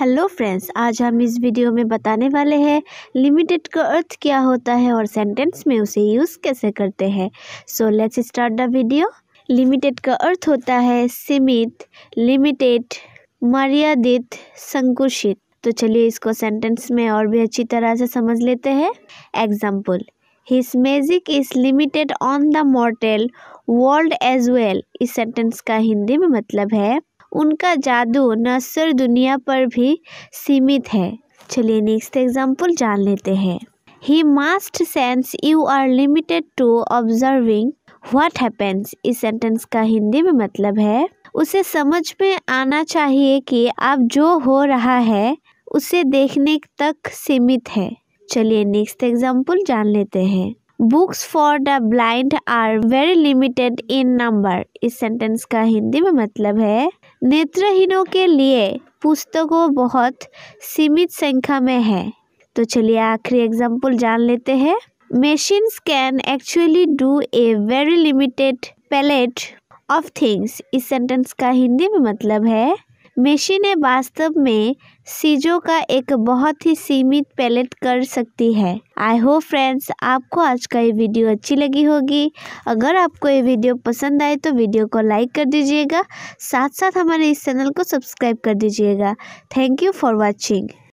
hello friends आज हम इस वीडियो में बताने वाले हैं लिमिटेड का अर्थ क्या होता है और सेंटेंस में उसे यूज़ कैसे करते हैं so let's start the video limited का अर्थ होता है सीमित लिमिटेड मर्यादित संकुचित तो चलिए इसको सेंटेंस में और भी अच्छी तरह से समझ लेते हैं example his magic is limited on the mortal world as well इस सेंटेंस का हिंदी में मतलब है उनका जादू न सिर्फ दुनिया पर भी सीमित है चलिए नेक्स्ट एग्जाम्पल जान लेते हैं he must sense you are limited to observing what happens इस सेंटेंस का हिंदी में मतलब है उसे समझ में आना चाहिए कि अब जो हो रहा है उसे देखने तक सीमित है चलिए नेक्स्ट एग्जाम्पल जान लेते हैं books for the blind are very limited in number इस सेंटेंस का हिंदी में मतलब है नेत्रहीनों के लिए पुस्तकों बहुत सीमित संख्या में है तो चलिए आखिरी एग्जाम्पल जान लेते हैं machine can actually do a very limited palette of things इस सेंटेंस का हिंदी में मतलब है मशीनें वास्तव में सीजों का एक बहुत ही सीमित पैलेट कर सकती है आई होप फ्रेंड्स आपको आज का ये वीडियो अच्छी लगी होगी अगर आपको ये वीडियो पसंद आए तो वीडियो को लाइक कर दीजिएगा साथ साथ हमारे इस चैनल को सब्सक्राइब कर दीजिएगा थैंक यू फॉर वॉचिंग